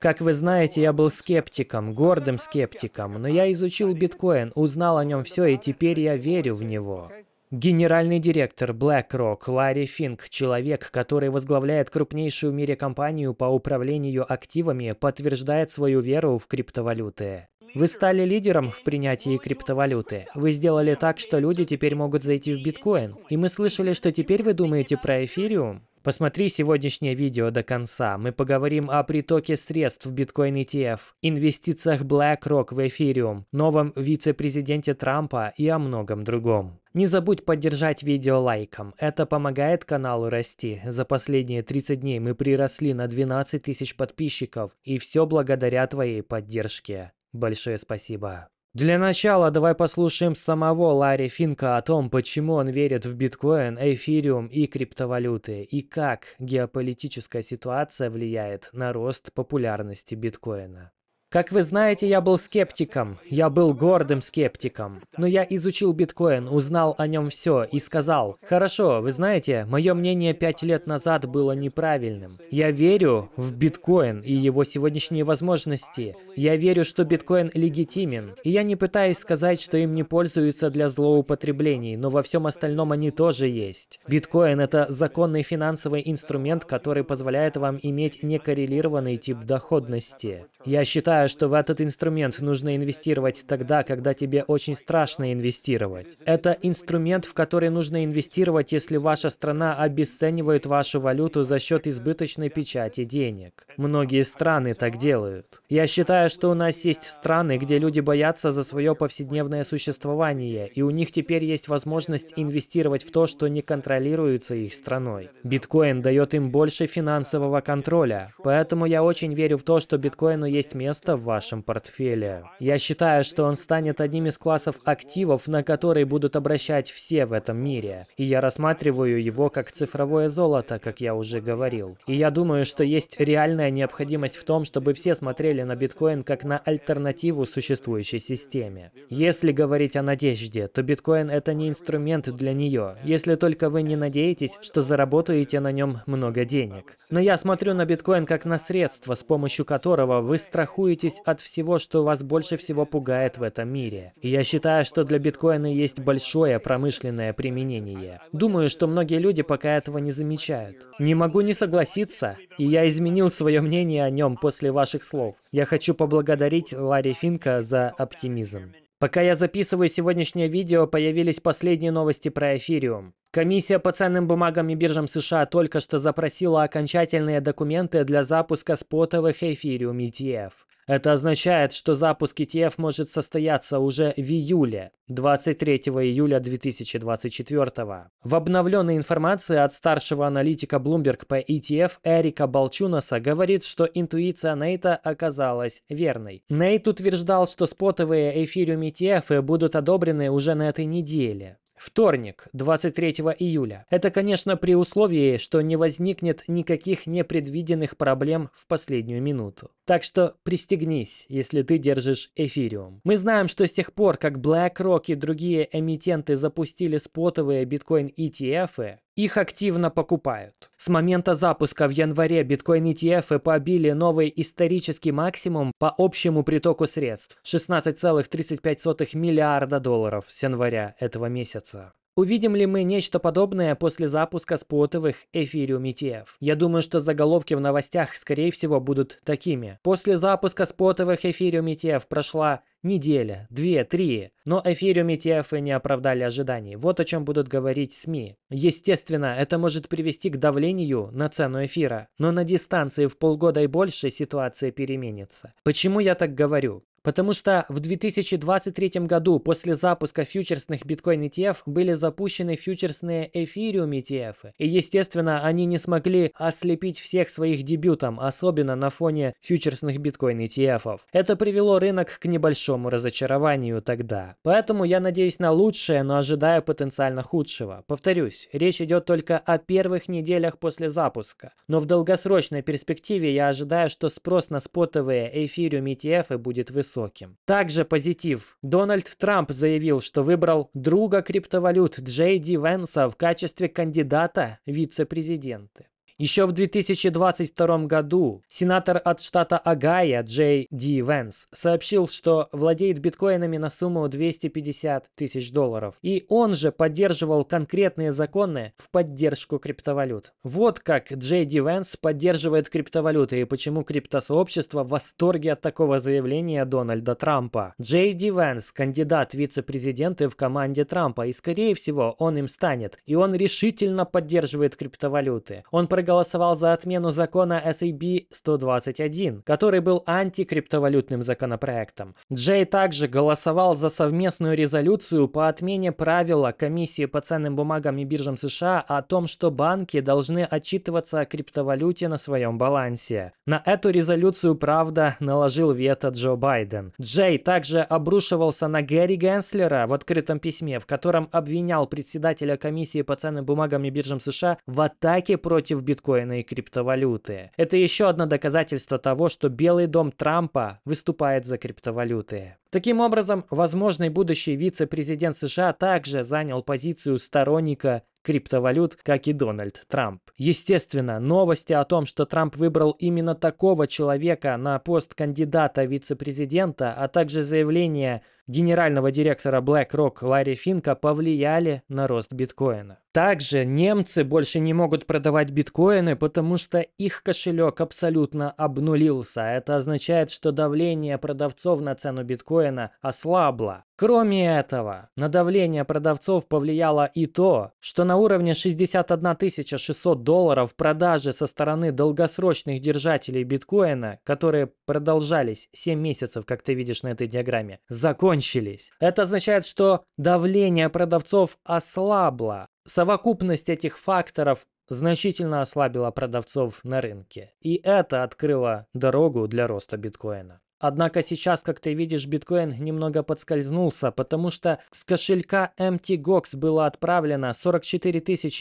Как вы знаете, я был скептиком, гордым скептиком, но я изучил биткоин, узнал о нем все, и теперь я верю в него. Генеральный директор BlackRock Ларри Финк, человек, который возглавляет крупнейшую в мире компанию по управлению активами, подтверждает свою веру в криптовалюты. Вы стали лидером в принятии криптовалюты. Вы сделали так, что люди теперь могут зайти в биткоин. И мы слышали, что теперь вы думаете про эфириум. Посмотри сегодняшнее видео до конца. Мы поговорим о притоке средств в биткоин ETF, инвестициях BlackRock в эфириум, новом вице-президенте Трампа и о многом другом. Не забудь поддержать видео лайком. Это помогает каналу расти. За последние 30 дней мы приросли на 12 тысяч подписчиков. И все благодаря твоей поддержке. Большое спасибо. Для начала давай послушаем самого Ларри Финка о том, почему он верит в биткоин, эфириум и криптовалюты, и как геополитическая ситуация влияет на рост популярности биткоина. Как вы знаете, я был скептиком. Я был гордым скептиком. Но я изучил биткоин, узнал о нем все и сказал, «Хорошо, вы знаете, мое мнение пять лет назад было неправильным. Я верю в биткоин и его сегодняшние возможности. Я верю, что биткоин легитимен. И я не пытаюсь сказать, что им не пользуются для злоупотреблений, но во всем остальном они тоже есть. Биткоин – это законный финансовый инструмент, который позволяет вам иметь некоррелированный тип доходности. Я считаю, считаю, что в этот инструмент нужно инвестировать тогда, когда тебе очень страшно инвестировать. Это инструмент, в который нужно инвестировать, если ваша страна обесценивает вашу валюту за счет избыточной печати денег. Многие страны так делают. Я считаю, что у нас есть страны, где люди боятся за свое повседневное существование, и у них теперь есть возможность инвестировать в то, что не контролируется их страной. Биткоин дает им больше финансового контроля, поэтому я очень верю в то, что биткоину есть место место в вашем портфеле. Я считаю, что он станет одним из классов активов, на которые будут обращать все в этом мире. И я рассматриваю его как цифровое золото, как я уже говорил. И я думаю, что есть реальная необходимость в том, чтобы все смотрели на биткоин как на альтернативу существующей системе. Если говорить о надежде, то биткоин это не инструмент для нее, если только вы не надеетесь, что заработаете на нем много денег. Но я смотрю на биткоин как на средство, с помощью которого вы страхуете избавитесь от всего, что вас больше всего пугает в этом мире. я считаю, что для биткоина есть большое промышленное применение. Думаю, что многие люди пока этого не замечают. Не могу не согласиться, и я изменил свое мнение о нем после ваших слов. Я хочу поблагодарить Ларри Финка за оптимизм. Пока я записываю сегодняшнее видео, появились последние новости про эфириум. Комиссия по ценным бумагам и биржам США только что запросила окончательные документы для запуска спотовых эфириум ETF. Это означает, что запуск ETF может состояться уже в июле, 23 июля 2024. В обновленной информации от старшего аналитика Bloomberg по ETF Эрика Болчунаса говорит, что интуиция Нейта оказалась верной. Нейт утверждал, что спотовые эфириум ETF будут одобрены уже на этой неделе. Вторник, 23 июля. Это, конечно, при условии, что не возникнет никаких непредвиденных проблем в последнюю минуту. Так что пристегнись, если ты держишь эфириум. Мы знаем, что с тех пор, как BlackRock и другие эмитенты запустили спотовые биткоин-ETF, их активно покупают. С момента запуска в январе биткоин ETF побили новый исторический максимум по общему притоку средств – 16,35 миллиарда долларов с января этого месяца. Увидим ли мы нечто подобное после запуска спотовых Ethereum ETF? Я думаю, что заголовки в новостях, скорее всего, будут такими. После запуска спотовых Ethereum ETF прошла неделя, две, три. Но эфириум ETF не оправдали ожиданий. Вот о чем будут говорить СМИ. Естественно, это может привести к давлению на цену эфира. Но на дистанции в полгода и больше ситуация переменится. Почему я так говорю? Потому что в 2023 году после запуска фьючерсных биткоин ETF были запущены фьючерсные эфириум ETF. И естественно, они не смогли ослепить всех своих дебютом, особенно на фоне фьючерсных биткоин ETF. Это привело рынок к небольшому разочарованию тогда. Поэтому я надеюсь на лучшее, но ожидаю потенциально худшего. Повторюсь, речь идет только о первых неделях после запуска. Но в долгосрочной перспективе я ожидаю, что спрос на спотовые эфириум ETF будет высоким высоким. Также позитив. Дональд Трамп заявил, что выбрал друга криптовалют Джей Ди Венса в качестве кандидата вице президента еще в 2022 году сенатор от штата Агая Джей Ди Венс сообщил, что владеет биткоинами на сумму 250 тысяч долларов. И он же поддерживал конкретные законы в поддержку криптовалют. Вот как Джей Ди Венс поддерживает криптовалюты и почему криптосообщество в восторге от такого заявления Дональда Трампа. Джей Ди Венс – кандидат вице-президенты в команде Трампа, и скорее всего он им станет. И он решительно поддерживает криптовалюты. Он проговорил проголосовал за отмену закона SAB 121, который был антикриптовалютным законопроектом. Джей также голосовал за совместную резолюцию по отмене правила Комиссии по ценным бумагам и биржам США о том, что банки должны отчитываться о криптовалюте на своем балансе. На эту резолюцию, правда, наложил вето Джо Байден. Джей также обрушивался на Гэри Генслера в открытом письме, в котором обвинял председателя Комиссии по ценным бумагам и биржам США в атаке против биткоина биткоина и криптовалюты. Это еще одно доказательство того, что Белый дом Трампа выступает за криптовалюты. Таким образом, возможный будущий вице-президент США также занял позицию сторонника криптовалют, как и Дональд Трамп. Естественно, новости о том, что Трамп выбрал именно такого человека на пост кандидата вице-президента, а также заявление генерального директора BlackRock Ларри Финка повлияли на рост биткоина. Также немцы больше не могут продавать биткоины, потому что их кошелек абсолютно обнулился. Это означает, что давление продавцов на цену биткоина ослабло. Кроме этого, на давление продавцов повлияло и то, что на уровне 61 600 долларов продажи со стороны долгосрочных держателей биткоина, которые продолжались 7 месяцев, как ты видишь на этой диаграмме, закончились кончились. Это означает, что давление продавцов ослабло. Совокупность этих факторов значительно ослабила продавцов на рынке. И это открыло дорогу для роста биткоина. Однако сейчас, как ты видишь, биткоин немного подскользнулся, потому что с кошелька MTGOX было отправлено 44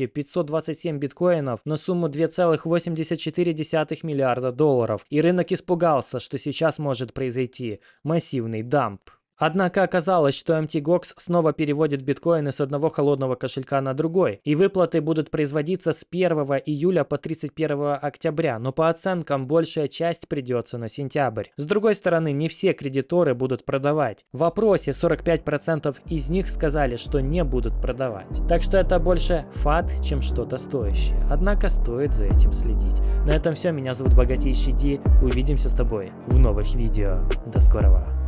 527 биткоинов на сумму 2,84 миллиарда долларов. И рынок испугался, что сейчас может произойти массивный дамп. Однако оказалось, что MTGOX снова переводит биткоины с одного холодного кошелька на другой, и выплаты будут производиться с 1 июля по 31 октября, но по оценкам большая часть придется на сентябрь. С другой стороны, не все кредиторы будут продавать. В опросе 45% из них сказали, что не будут продавать. Так что это больше фат, чем что-то стоящее. Однако стоит за этим следить. На этом все, меня зовут Богатейший Ди, увидимся с тобой в новых видео. До скорого!